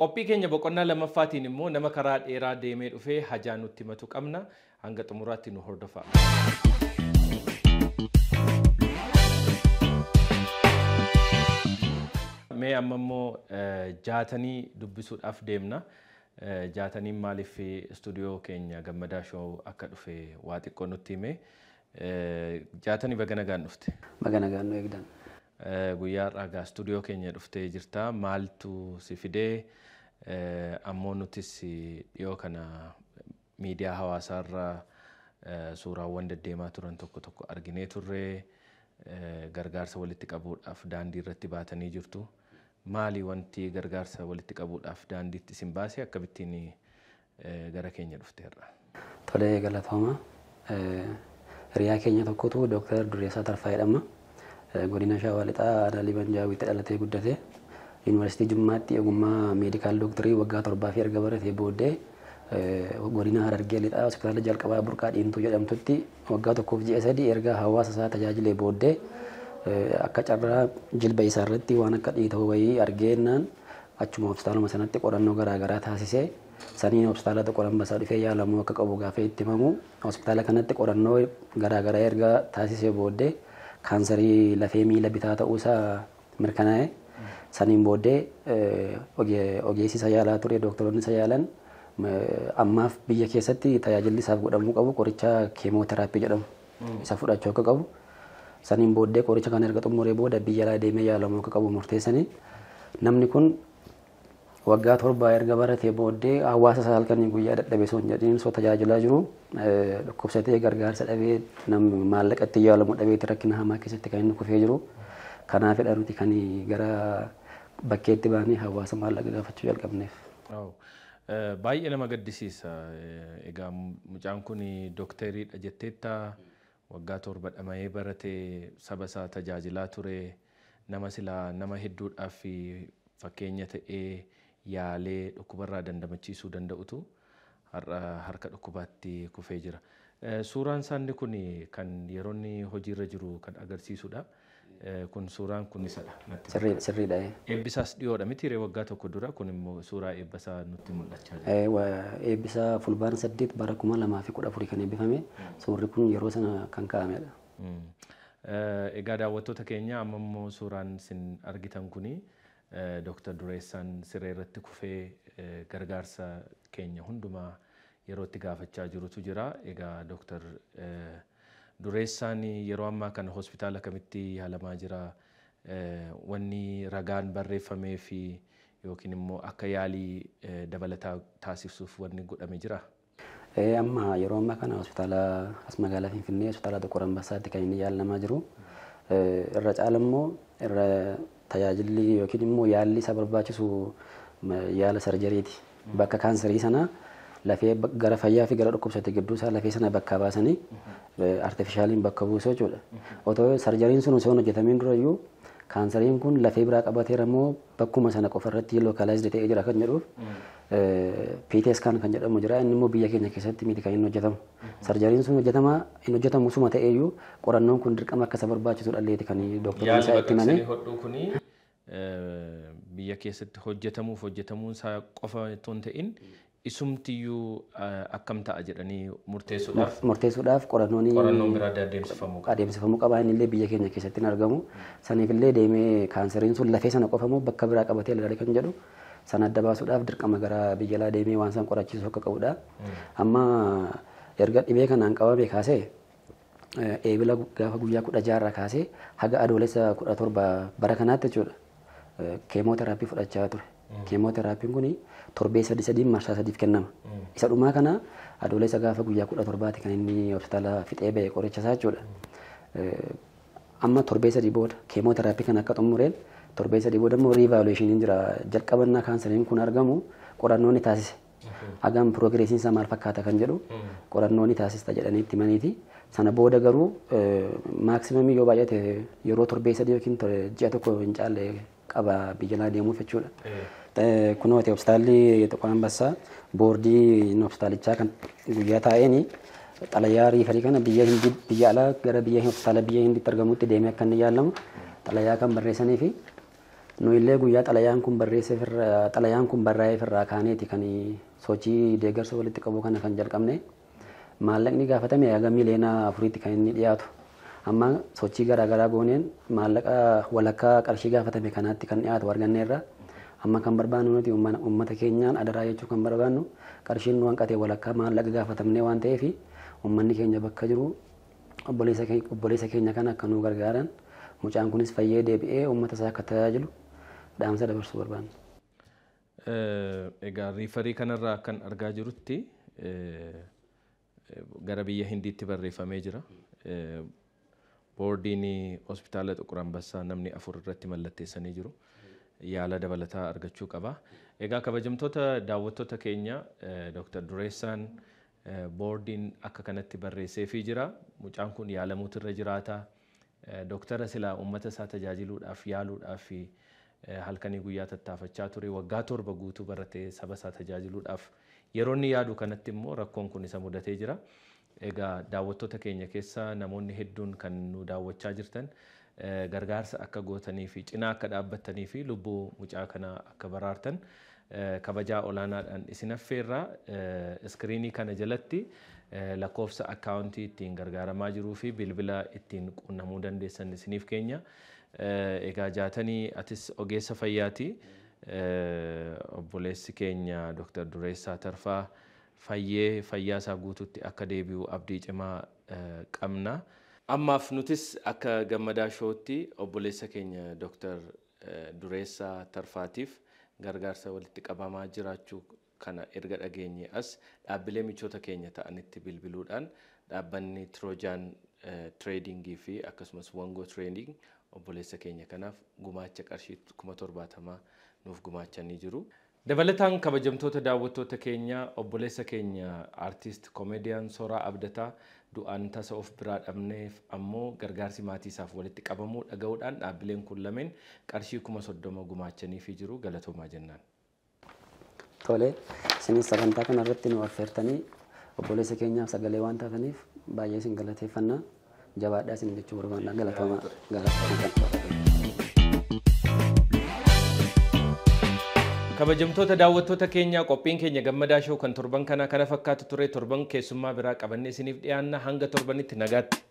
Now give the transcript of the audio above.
Qophii keenya boqonnaa lammaffaatiin immoo nama karaa dheeraa deemee dhufee hajaa nutti himatu qabna. Hanga xumuraatti nu hordofa. Mee amma immoo jaatanii dubbisuudhaaf deemna. Jaataniin maaliif istuudiyoo keenya gammadaa shoo akka dhufe waa xiqqoo nutti hime. Jaatanii bagana gaan dhufte. Bagana gaan nu eegdan. Guyyaa har'aagaa istuudiyoo keenya dhuftee jirta. Maaltu si fidee? Ammoo nutis dhiyoo kana miidiyaa hawaasaarra eh, suuraawwan deddeemaa turan tokko tokko arginee turree eh, gargaarsa walitti qabuudhaaf daandii irratti baatanii jirtu. Maali wanti gargaarsa walitti qabuudhaaf daandiitti isin baase akkamittiin eh, gara keenya dhuftera har'a? Tolee galatooma. Hiriyaa keenya tokkotu Dooktar Dureessaa Tarfaa jedhama. Godina Shawaa Lixaa Adaaliiban Jaawiitti dhalatee guddate. ዩኒቨርሲቲ ጅማቲ የጉማ ሜዲካል ዶክትሪ ወጋ ቶርባ ፌር ገበረቴ ጎዲና ሀረርጌ ሊጣ ሆስፒታል ጃልቀባ ቡርቃ ዲንቱ ጀደምቱቲ ወጋ ቶኮፍ ጂኤሰዲ ኤርጋ ሀዋሳ ሳ ተጃጅሌ ቦዴ አካ ጨራ ጅልበ ይሰርቲ ዋን አካ ወይ አርጌናን አቹሞ ሆስፒታሉ መሰነጢ ቆረኖ ገራ ገራ ታሲሴ ሰኒን ሆስፒታላ ተቆረን በሳዲፌ ያለሙ አካ ቀቡ ጋፌ ኢትመሙ ሆስፒታላ ከነጢ ቆረኖ ገራ ገራ ኤርጋ ታሲሴ ቦዴ ካንሰሪ ለፌሚ ለቢታ ተኡሳ ምርከናዬ Saniin booddee ogeessi sayyaalaa ture dooktaroonni sayyaalan ammaaf biyya keessatti tajaajilli isaaf godhamuu qabu qoricha keemooteraappii jedhamu isa fudhachuu akka qabu. Saniin booddee qoricha kana erga xumuree booda biyya alaa deemee yaalamuu akka qabu murteessanii namni kun waggaa torbaa erga baratee booddee hawaasa isaa halkan guyyaa dadhabe osoo hin jedhin osoo tajaajilaa jiru dhukkubsatee gargaarsa dhabee namni maallaqatti yaalamu dhabee rakkina hamaa keessatti kan inni kufee jiru. Kanaa fedha kan gara bakkeetti baanii hawaasa maallaqa gaafachuu jalqabneef. Eh, baay'ee nama gaddisiisa. Eh, egaa mucaan kun doktariidha jetteetta. Waggaa torba dhamayee baratee saba isaa tajaajilaa ture. Nama silaa nama hedduudhaaf fakkeenya ta'ee yaalee dhukkubarraa dandamachiisuu danda'utu harka dhukkubaatti kufee jira. Eh, suuraan isaanii kun kan yeroo inni hojiirra jiru kan agarsiisudha. kun suuraan kun isadha. Sirriidha. Eebbisaas dhiyoodha miti hiree waggaa tokko dura kun immoo suuraa eebbasaa nutti mul'achaa jira. Eebbisaa fulbaan saddeet bara kuma lamaa fi kudha furii kan eebbifame suurri kun yeroo sana kan ka'amedha. Egaa daawwattoota keenya amma immoo suuraan isin argitan kun Dr. Dureessaan siree irratti kufee gargaarsa keenya hundumaa yeroo itti gaafachaa jirutu jira. Egaa Dooktar Dureessaan yeroo ammaa kana hospitaala kamitti yaalamaa jira? Eh, wanni ragaan barreeffamee fi yookiin immoo akka yaalii eh, dabalataa taasisuuf wanni godhame jira? Eh, amma yeroo ammaa kana hospitaala as magaalaa Finfinnee hospitaala Tokkoor Ambassaatti kan inni yaalamaa jiru. Irra caala immoo irra tajaajilli yookiin immoo yaalli isaa barbaachisu yaala sarjariiti. Hmm. Bakka kaansarii sanaa lafee gara fayyaa fi gara dhukkubsate gidduu isaa lafee sana bakka baasanii artifishaaliin bakka buusu jechuudha. Otoo sarjariin sun osoo hin dura iyyuu kaansariin kun lafee biraa qabateera moo bakkuma sana qofa irratti lookalaayizd ta'ee jira kan jedhuuf PTS kan kan jedhamu jira inni immoo biyya keenya keessatti miti kan inni hojjetamu. Sarjariin sun hojjetama hin hojjetamu suma ta'ee iyyuu qorannoon kun dirqama akkasa barbaachisu dhalleeti kan dooktarri isaa itti mane. biyya keessatti hojjetamuuf hojjetamuun isaa qofa itoo ta'in isumtiyyuu eh, akkam ta'a jedhanii murteessuudhaaf. Murteessuudhaaf qorannoon qorannoon biraa adeemsifamuu qaba. Adeemsifamuu qaba inni illee biyya keenya keessatti hin argamu. Saniif illee deemee kaanseriin sun lafee sana qofamu bakka biraa qabatee ilaalaa kan jedhu sana adda baasuudhaaf dirqama gara biyya laa deemee waan san qorachiisu akka qabuudha. Hmm. Amma erga dhibee kanaan qabame kaase eh, eebila gaafa guyyaa kudha jaarraa kaase haga adoolessa kudha torba bara kanaatti jechuudha eh, keemooteraappii fudhachaa ture. Mm. keemooteraapiin kun torbee sadi sadii marshaa sadiif kennama. Mm. Isa dhumaa kana adoolessa gaafa guyyaa kudha torbaati kan inni hospitaala fixee ba'e qoricha isaa jechuudha. Mm. Eh, amma torbee sadii booda keemooteraappii kan akka xumureen torbee sadii booda immoo riivaaluweeshiniin jira. Jalqabannaa kaansariin kun argamu qorannoo taasise. Mm-hmm. Hagam piroogireesiin isaa maal fakkaata kan jedhu qorannoo ni taasista jedhanii itti maniiti. Sana booda garuu eh, maaksimamii yoo baay'ate yeroo torbee sadii yookiin ji'a tokko hin caalle Qabaa biyya alaa deemuuf jechuudha. Kun hote hospitaalli Xiqqoo Ambassaa boordii nu kan guyyaa taa'een xalayaa riifarii kana biyya hindi biyya alaa gara biyya hospitaala biyya hinditti argamutti deemee akka inni yaalamu xalayaa kan barreessanii fi nu illee guyyaa xalayaan kun barreesse xalayaan firraa kaaneeti kan sochii deeggarsa walitti qabu kana kan jalqabne maallaqni gaafatame haga miliyoona afuritti kan inni dhiyaatu. amma sochii garaa gooneen maallaqa walakkaa qarshii gaafatame kanaatti kan dhiyaatu arganneerra amma kan barbaannu nuti uummata keenyaan adaraa jechuu kan barbaannu qarshiin nu hanqate walakkaa maallaqa gaafatamne waan fi uummanni keenya bakka jiru obboleessa keenya kan akka nu gargaaran mucaan kunis fayyee deebi'ee uummata isaa akka tajaajilu dhaamsa dabarsuu barbaanna. Egaa riifarii kanarraa kan argaa jirutti gara biyya Hindiitti barreeffamee jira. boordiin hospitaala Xiquur namni afur irratti mallatteessanii jiru yaala dabalataa argachuu qaba. Egaa kabajamtoota daawwattoota keenya eh, Dr. Dureessaan eh, boordiin akka kanatti barreesseefii jira. Mucaan kun yaalamuutu irra jiraata. Eh, Dooktara silaa uummata isaa tajaajiluudhaaf yaaluudhaaf halkanii guyyaa tattaafachaa ture. Waggaa torba guutuu baratee saba isaa tajaajiluudhaaf yeroo yaadu kanatti immoo rakkoon kun isa mudatee jira. Egaa daawwattoota keenya keessa namoonni hedduun kan nu daawwachaa jirtan eh, gargaarsa akka gootanii fi cinaa akka dhaabbattanii fi lubbuu mucaa kanaa akka baraartan eh, kabajaa olaanaadhaan isin affeerraa. Eh, iskiriinii kana jalatti lakkoofsa akkaawuntii ittiin gargaaramaa jiruu fi bilbila ittiin quunnamuu dandeessan isiniif keenya. Egaa jaatanii atis ogeessa fayyaati. Obboleessi keenya Dr. Dureessaa Tarfaa. fayyee fayyaa guututti akka deebi'u abdii cimaa eh, qabna. Ammaaf nutis akka gammadaa shootti obboleessa keenya Dooktar eh, Dureessaa Tarfaatiif gargaarsa walitti qabamaa jiraachuu kana erga dhageenye as dhaabbilee michoota keenya ta'anitti bilbiluudhaan dhaabbanni Troojaan eh, Tireedingii fi akkasumas Wangoo Tireeding obboleessa keenya kanaaf gumaacha qarshii kuma torbaatamaa nuuf gumaachanii jiru. Dabalataan kabajamtoota daawwattoota keenya obboleessa keenya artist komeediyaan Sooraa Abdataa du'aan tasa of biraa dhabneef ammoo gargaarsi maatii isaaf walitti qabamuu dhaga'uudhaan dhaabbileen kun lameen qarshii kuma soddoma gumaachanii fi jiru galatoomaa jennaan. Tole, isinis sagantaa kana irratti nu affeertanii obboleessa keenyaaf sagalee waan taataniif baay'ee isin galateeffannaa jabaadhaa isin jechuu barbaannaa galatoomaa galatoomaa. kabajamtoota daawwattoota keenya qophiin keenya gammadaa shoo kan torban kanaa kana fakkaatu ture torban keessummaa biraa qabanne isiniif dhiyaanna hanga torbanitti nagaatti.